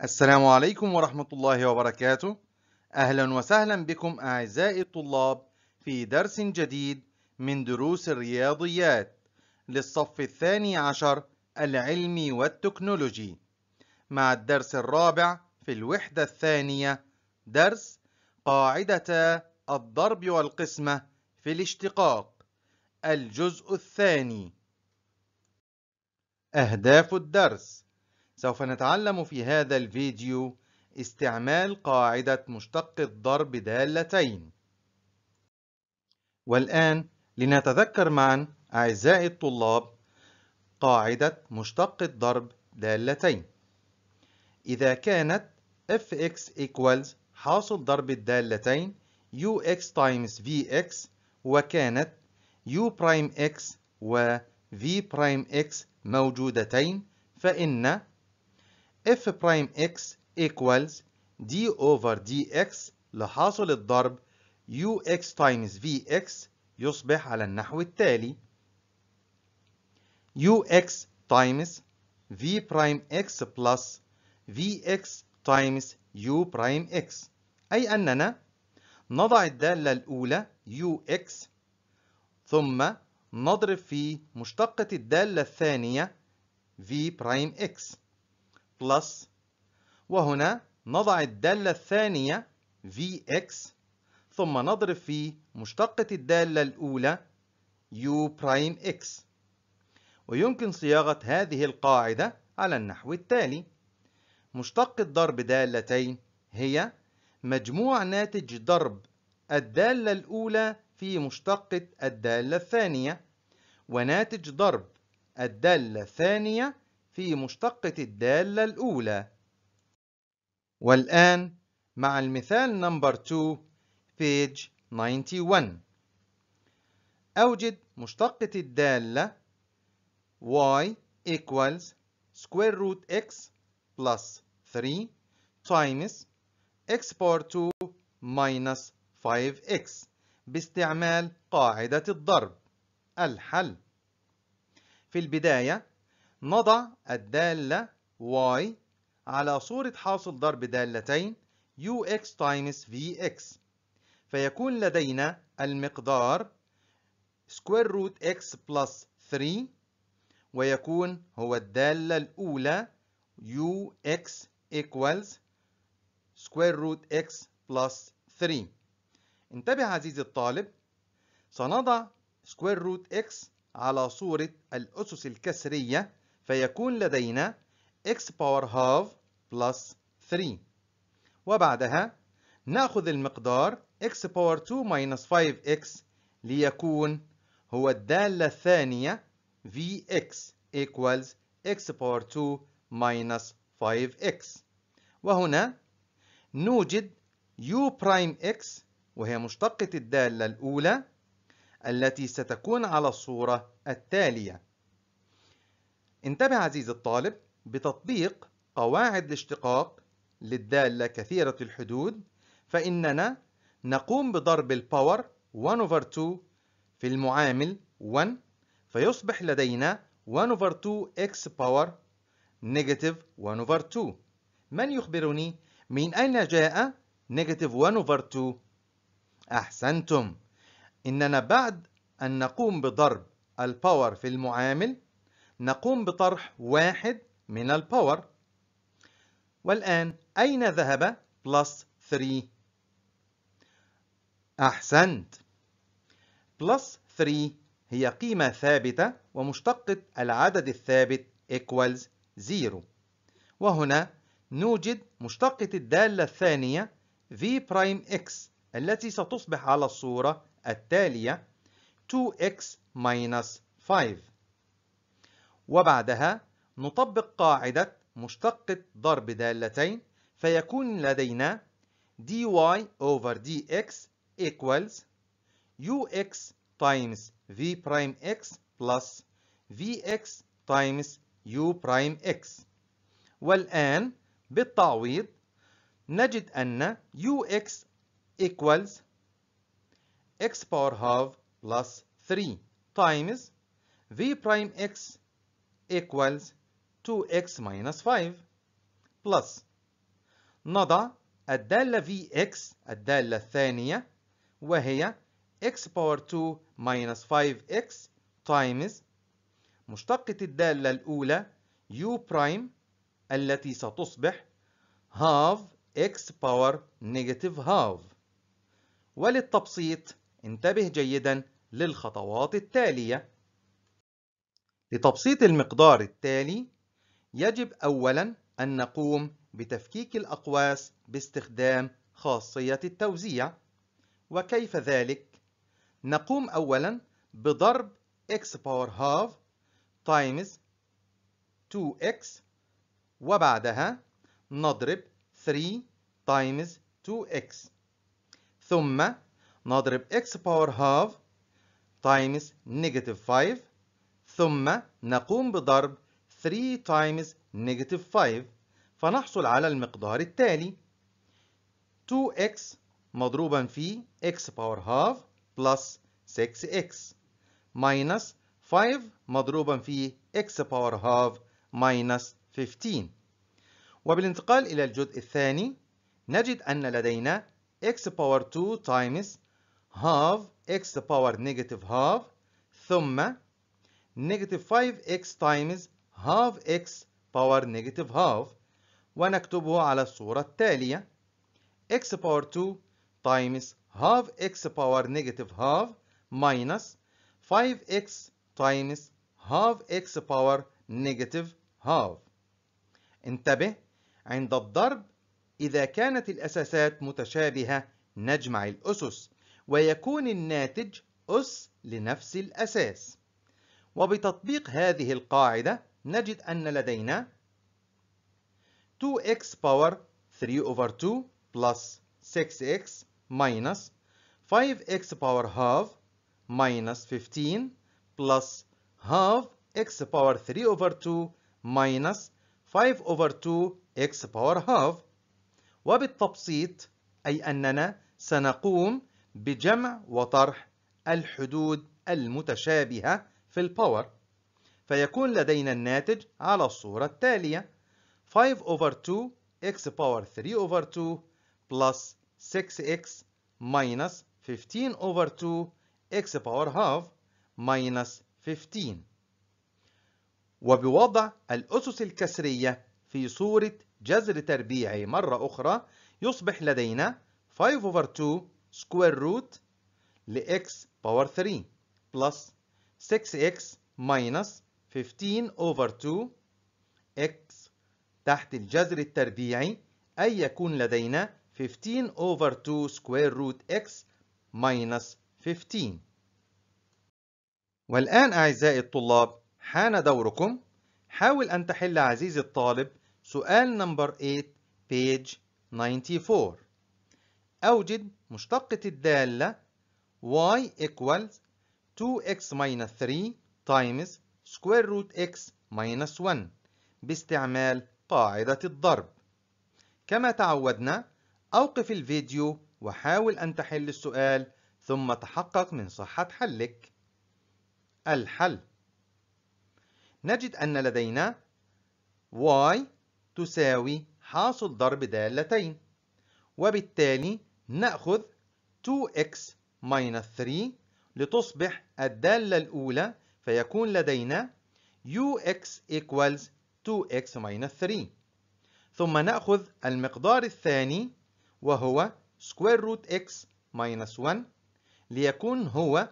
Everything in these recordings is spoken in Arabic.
السلام عليكم ورحمة الله وبركاته أهلا وسهلا بكم أعزائي الطلاب في درس جديد من دروس الرياضيات للصف الثاني عشر العلمي والتكنولوجي مع الدرس الرابع في الوحدة الثانية درس قاعدة الضرب والقسمة في الاشتقاق الجزء الثاني أهداف الدرس سوف نتعلم في هذا الفيديو استعمال قاعدة مشتق الضرب دالتين والآن لنتذكر معا أعزائي الطلاب قاعدة مشتق الضرب دالتين إذا كانت fx equals حاصل ضرب الدالتين ux times vx وكانت u prime x و v prime x موجودتين فإن f prime x equals d over dx لحاصل الضرب ux times vx يصبح على النحو التالي ux times v prime x plus vx times u prime x أي أننا نضع الدالة الأولى ux ثم نضرب في مشتقة الدالة الثانية v prime x بلس وهنا نضع الدالة الثانية Vx ثم نضرب في مشتقة الدالة الأولى U'X ويمكن صياغة هذه القاعدة على النحو التالي مشتقة ضرب دالتين هي مجموع ناتج ضرب الدالة الأولى في مشتقة الدالة الثانية وناتج ضرب الدالة الثانية في مشتقة الدالة الأولى والآن مع المثال نمبر 2 page 91 أوجد مشتقة الدالة y equals square root x plus 3 times x power 2 minus 5x باستعمال قاعدة الضرب الحل في البداية نضع الدالة y على صورة حاصل ضرب دالتين ux times vx فيكون لدينا المقدار square root x plus 3 ويكون هو الدالة الأولى ux equals square root x plus 3 انتبه عزيزي الطالب سنضع square root x على صورة الأسس الكسرية فيكون لدينا x باور half plus 3 وبعدها نأخذ المقدار x باور 2 minus 5x ليكون هو الدالة الثانية vx equals x باور 2 minus 5x وهنا نوجد u prime x وهي مشتقة الدالة الأولى التي ستكون على الصورة التالية انتبه عزيزي الطالب بتطبيق قواعد الاشتقاق للدالة كثيرة الحدود فإننا نقوم بضرب الباور 1 over 2 في المعامل 1 فيصبح لدينا 1 over 2 x power negative 1 over 2 من يخبرني من أين جاء negative 1 over 2 أحسنتم إننا بعد أن نقوم بضرب الباور في المعامل نقوم بطرح واحد من الباور والآن أين ذهب بلس 3 أحسنت بلس 3 هي قيمة ثابتة ومشتقة العدد الثابت equals 0 وهنا نوجد مشتقة الدالة الثانية v'x التي ستصبح على الصورة التالية 2x 5 وبعدها نطبق قاعدة مشتقة ضرب دالتين فيكون لدينا dy over dx equals ux times v prime x plus vx times u prime x والآن بالتعويض نجد أن ux equals x power half plus 3 times v prime x equals 2x minus 5 plus نضع الدالة vx الدالة الثانية وهي x باور 2 minus 5x times مشتقة الدالة الأولى u prime التي ستصبح half x power negative half وللتبسيط انتبه جيدا للخطوات التالية لتبسيط المقدار التالي يجب أولا أن نقوم بتفكيك الأقواس باستخدام خاصية التوزيع وكيف ذلك؟ نقوم أولا بضرب x باور half times 2x وبعدها نضرب 3 times 2x ثم نضرب x باور half times negative 5 ثم نقوم بضرب 3 times negative 5 فنحصل على المقدار التالي 2x مضروبا في x باور half plus 6x minus 5 مضروبا في x باور half minus 15 وبالانتقال إلى الجزء الثاني نجد أن لدينا x باور 2 times half x باور negative half ثم negative 5x times half x power negative half ونكتبه على الصورة التالية x power 2 times half x power negative half minus 5x times half x power negative half انتبه عند الضرب إذا كانت الأساسات متشابهة نجمع الأسس ويكون الناتج أس لنفس الأساس وبتطبيق هذه القاعدة نجد أن لدينا 2x power 3 over 2 plus 6x minus 5x power half minus 15 plus half x power 3 over 2 minus 5 over 2 x power half وبالتبسيط أي أننا سنقوم بجمع وطرح الحدود المتشابهة في الباور فيكون لدينا الناتج على الصورة التالية 5 over 2 x power 3 over 2 plus 6x minus 15 over 2 x power half minus 15 وبوضع الأسس الكسرية في صورة جذر تربيعي مرة أخرى يصبح لدينا 5 over 2 square root لx باور 3 plus 6x minus 15 over 2x تحت الجذر التربيعي أي يكون لدينا 15 over 2 square root x minus 15 والآن أعزائي الطلاب حان دوركم حاول أن تحل عزيزي الطالب سؤال نمبر 8 page 94 أوجد مشتقة الدالة y equals 2x minus 3 times square root x minus 1 باستعمال قاعدة الضرب كما تعودنا أوقف الفيديو وحاول أن تحل السؤال ثم تحقق من صحة حلك الحل نجد أن لدينا y تساوي حاصل ضرب دالتين وبالتالي نأخذ 2x 3 لتصبح الدالة الأولى فيكون لدينا ux equals 2x minus 3 ثم نأخذ المقدار الثاني وهو square root x minus 1 ليكون هو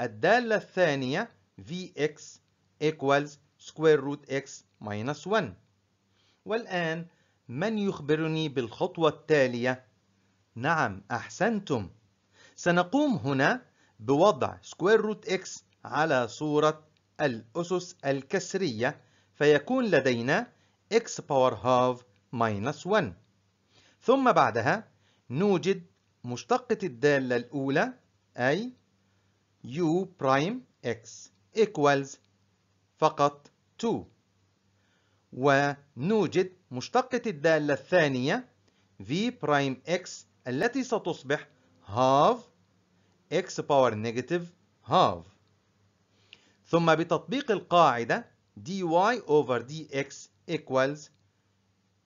الدالة الثانية vx equals square root x minus 1 والآن من يخبرني بالخطوة التالية؟ نعم أحسنتم سنقوم هنا بوضع سكوير روت اكس على صورة الأسس الكسرية فيكون لدينا x باور هاف ماينس 1 ثم بعدها نوجد مشتقة الدالة الأولى أي u برايم x equals فقط 2 ونوجد مشتقة الدالة الثانية v برايم x التي ستصبح هاف x باور نيجاتيف هاف ثم بتطبيق القاعدة dy over dx equals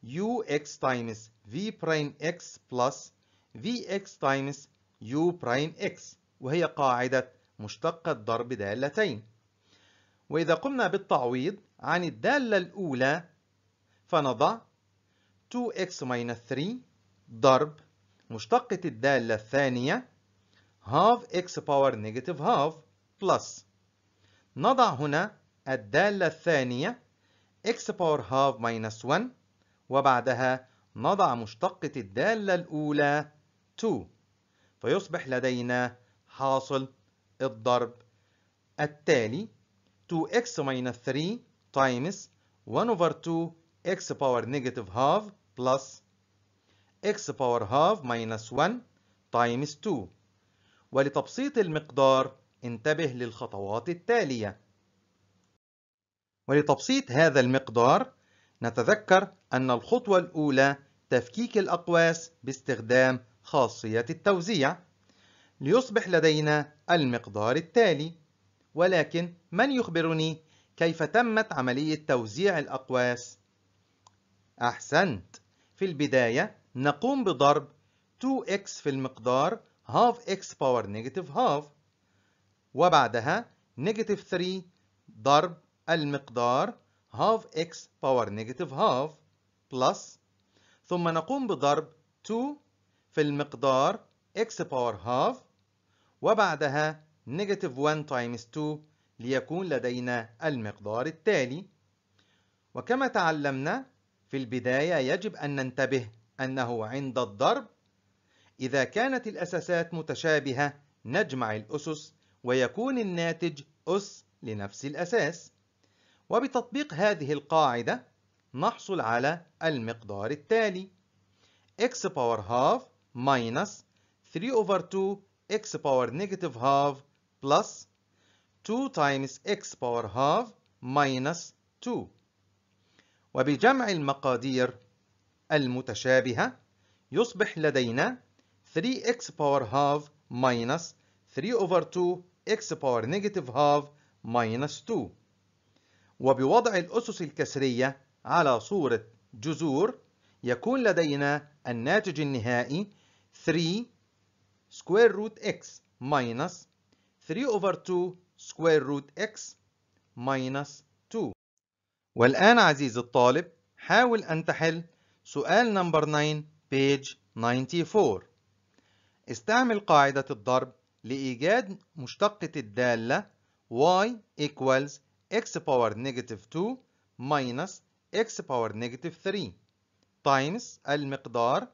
ux times v prime x plus vx times u prime x وهي قاعدة مشتقة ضرب دالتين وإذا قمنا بالتعويض عن الدالة الأولى فنضع 2x 3 ضرب مشتقة الدالة الثانية half x power negative half plus نضع هنا الدالة الثانية x power half minus 1 وبعدها نضع مشتقة الدالة الأولى 2 فيصبح لدينا حاصل الضرب التالي 2x minus 3 times 1 over 2 x power negative half plus x power half minus 1 times 2 ولتبسيط المقدار انتبه للخطوات التالية ولتبسيط هذا المقدار نتذكر أن الخطوة الأولى تفكيك الأقواس باستخدام خاصية التوزيع ليصبح لدينا المقدار التالي ولكن من يخبرني كيف تمت عملية توزيع الأقواس؟ أحسنت في البداية نقوم بضرب 2x في المقدار half x باور نيجاتيف half وبعدها نيجاتيف 3 ضرب المقدار half x باور نيجاتيف half بلس ثم نقوم بضرب 2 في المقدار x باور half وبعدها نيجاتيف 1 times 2 ليكون لدينا المقدار التالي وكما تعلمنا في البداية يجب أن ننتبه أنه عند الضرب إذا كانت الأساسات متشابهة نجمع الأسس ويكون الناتج أس لنفس الأساس وبتطبيق هذه القاعدة نحصل على المقدار التالي x power half minus 3 over 2 x power negative half plus 2 times x power half minus 2 وبجمع المقادير المتشابهة يصبح لدينا 3x power half minus 3 over 2 x power negative half minus 2 وبوضع الأسس الكسرية على صورة جذور يكون لدينا الناتج النهائي 3 square root x minus 3 over 2 square root x minus 2 والآن عزيزي الطالب حاول أن تحل سؤال نمبر 9 page 94 استعمل قاعدة الضرب لإيجاد مشتقة الدالة y equals x power negative 2 minus x power negative 3 times المقدار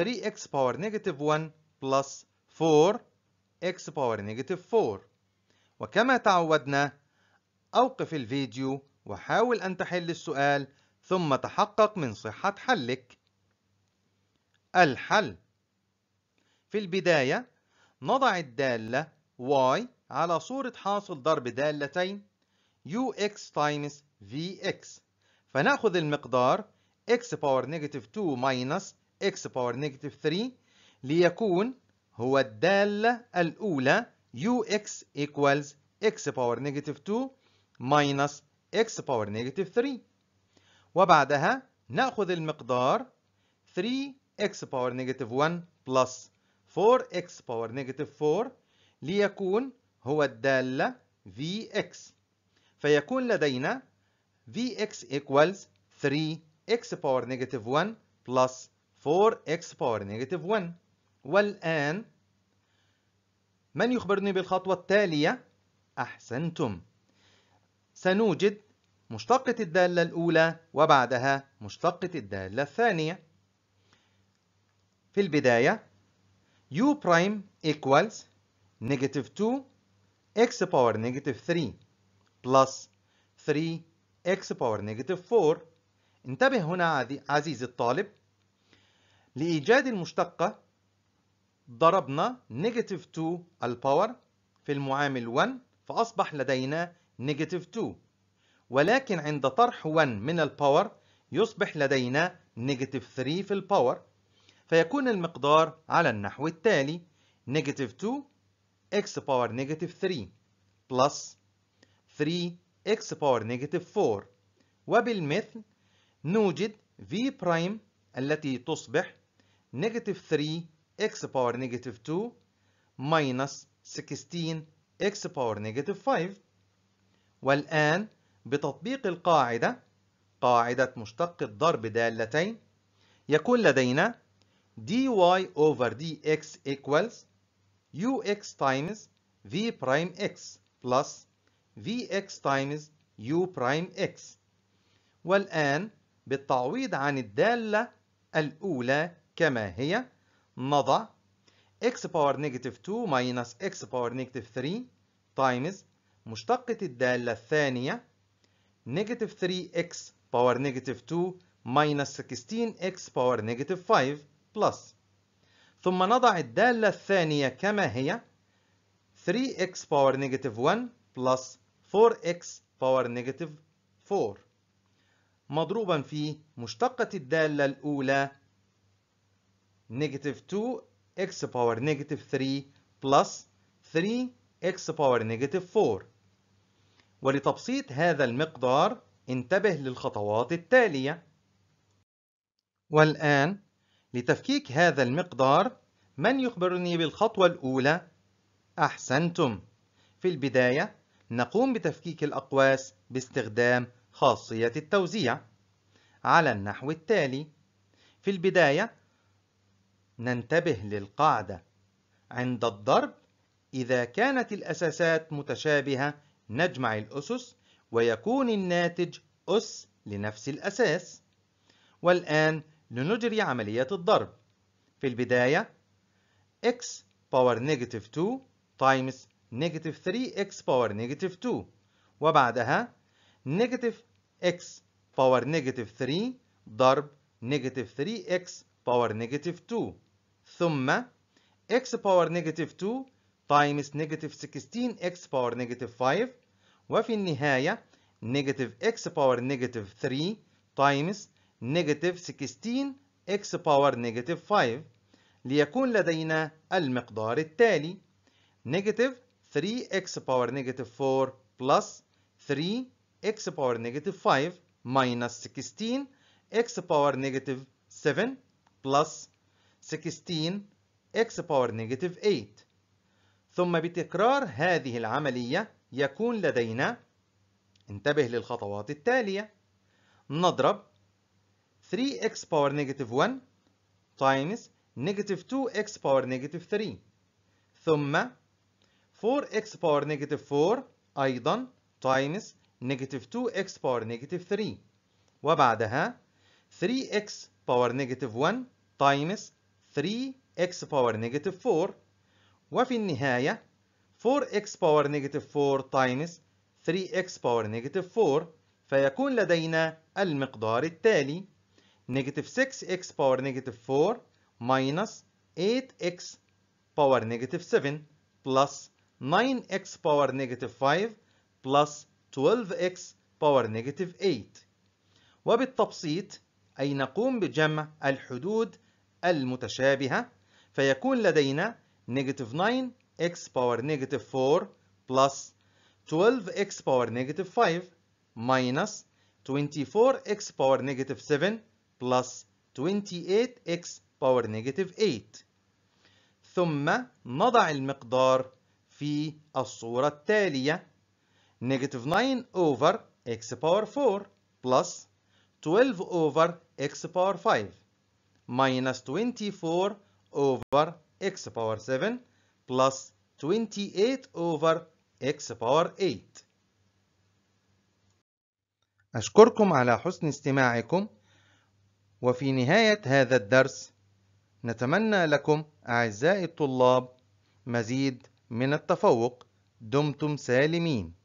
3x power negative 1 plus 4x power negative 4 وكما تعودنا أوقف الفيديو وحاول أن تحل السؤال ثم تحقق من صحة حلك الحل في البداية نضع الدالة y على صورة حاصل ضرب دالتين ux times vx فنأخذ المقدار x باور negative 2 minus x باور negative 3 ليكون هو الدالة الأولى ux equals x باور negative 2 minus x باور negative 3 وبعدها نأخذ المقدار 3 x باور negative 1 plus 4x باور نيجاتيف 4 ليكون هو الدالة vx فيكون لدينا vx equals 3x باور نيجاتيف 1 plus 4x باور نيجاتيف 1 والآن من يخبرني بالخطوة التالية؟ أحسنتم سنوجد مشتقة الدالة الأولى وبعدها مشتقة الدالة الثانية في البداية u prime equals negative 2 x power negative 3 plus 3 x power negative 4 انتبه هنا عزيز الطالب لإيجاد المشتقة ضربنا negative 2 الباور في المعامل 1 فأصبح لدينا negative 2 ولكن عند طرح 1 من الباور يصبح لدينا negative 3 في الباور فيكون المقدار على النحو التالي negative 2 x power negative 3 plus 3 x power negative 4 وبالمثل نوجد v prime التي تصبح negative 3 x power negative 2 minus 16 x power negative 5 والآن بتطبيق القاعدة قاعدة مشتق الضرب دالتين يكون لدينا dy over dx equals ux times v prime x plus vx times u prime x والآن بالتعويض عن الدالة الأولى كما هي نضع x باور negative 2 minus x باور negative 3 times مشتقة الدالة الثانية negative 3x باور negative 2 minus 16x باور negative 5 بلس ثم نضع الدالة الثانية كما هي 3x power negative 1 plus 4x power negative 4 مضروبا في مشتقة الدالة الأولى negative 2x power negative 3 plus 3x power negative 4 ولتبسيط هذا المقدار انتبه للخطوات التالية والآن لتفكيك هذا المقدار من يخبرني بالخطوة الأولى؟ أحسنتم في البداية نقوم بتفكيك الأقواس باستخدام خاصية التوزيع على النحو التالي في البداية ننتبه للقاعدة عند الضرب إذا كانت الأساسات متشابهة نجمع الأسس ويكون الناتج أس لنفس الأساس والآن لنجري عملية الضرب في البداية x power negative 2 times negative 3 x power negative 2 وبعدها negative x power negative 3 ضرب negative 3 x power negative 2 ثم x power negative 2 times negative 16 x power negative 5 وفي النهاية negative x power negative 3 times نيجاتيف 16 إكس باور نيجاتيف 5 ليكون لدينا المقدار التالي نيجاتيف 3 إكس باور نيجاتيف 4 بلس 3 إكس باور نيجاتيف 5 ماينس 16 إكس باور نيجاتيف 7 بلس 16 إكس باور نيجاتيف 8 ثم بتكرار هذه العملية يكون لدينا انتبه للخطوات التالية نضرب 3x power negative 1 times negative 2x power negative 3 ثم 4x power negative 4 أيضا times negative 2x power negative 3 وبعدها 3x power negative 1 times 3x power negative 4 وفي النهاية 4x power negative 4 times 3x power negative 4 فيكون لدينا المقدار التالي نيجاتيف 6x باور نيجاتيف 4 minus 8x power negative 7 plus 9x power negative 5 plus 12x power negative 8 وبالتبسيط أي نقوم بجمع الحدود المتشابهة فيكون لدينا negative 9x power negative 4 plus 12x power negative 5 minus 24x power negative 7 plus 28x باور نيجاتيف 8 ثم نضع المقدار في الصورة التالية negative 9 over x power 4 plus 12 over x power 5 minus 24 over x power 7 plus 28 over x power 8 أشكركم على حسن استماعكم وفي نهاية هذا الدرس نتمنى لكم أعزائي الطلاب مزيد من التفوق دمتم سالمين